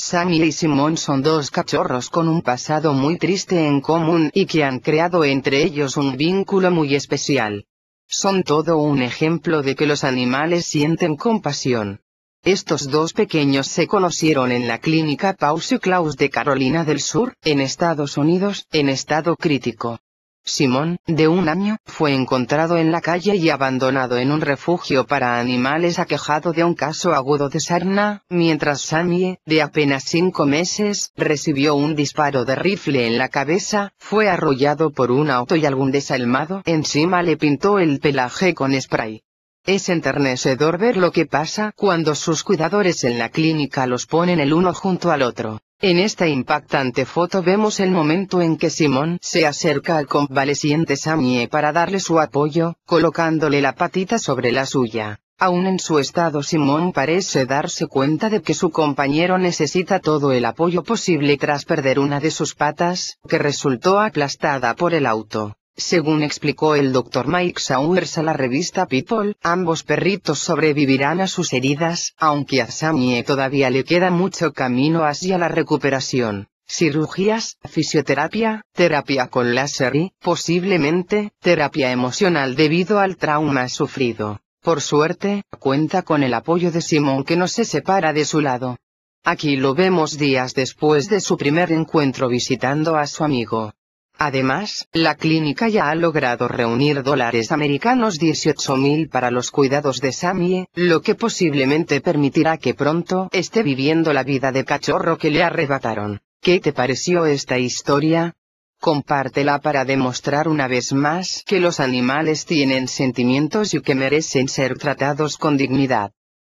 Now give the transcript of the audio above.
Sammy y Simon son dos cachorros con un pasado muy triste en común y que han creado entre ellos un vínculo muy especial. Son todo un ejemplo de que los animales sienten compasión. Estos dos pequeños se conocieron en la clínica Pause Claus de Carolina del Sur, en Estados Unidos, en estado crítico. Simón, de un año, fue encontrado en la calle y abandonado en un refugio para animales aquejado de un caso agudo de sarna, mientras Sammy, de apenas cinco meses, recibió un disparo de rifle en la cabeza, fue arrollado por un auto y algún desalmado encima le pintó el pelaje con spray. Es enternecedor ver lo que pasa cuando sus cuidadores en la clínica los ponen el uno junto al otro. En esta impactante foto vemos el momento en que Simón se acerca al convaleciente Samie para darle su apoyo, colocándole la patita sobre la suya. Aún en su estado Simón parece darse cuenta de que su compañero necesita todo el apoyo posible tras perder una de sus patas, que resultó aplastada por el auto. Según explicó el doctor Mike Saunders a la revista People, ambos perritos sobrevivirán a sus heridas, aunque a Samie todavía le queda mucho camino hacia la recuperación cirugías, fisioterapia, terapia con láser y, posiblemente, terapia emocional debido al trauma sufrido. Por suerte, cuenta con el apoyo de Simón que no se separa de su lado. Aquí lo vemos días después de su primer encuentro visitando a su amigo. Además, la clínica ya ha logrado reunir dólares americanos 18.000 para los cuidados de Samie, lo que posiblemente permitirá que pronto esté viviendo la vida de cachorro que le arrebataron. ¿Qué te pareció esta historia? Compártela para demostrar una vez más que los animales tienen sentimientos y que merecen ser tratados con dignidad.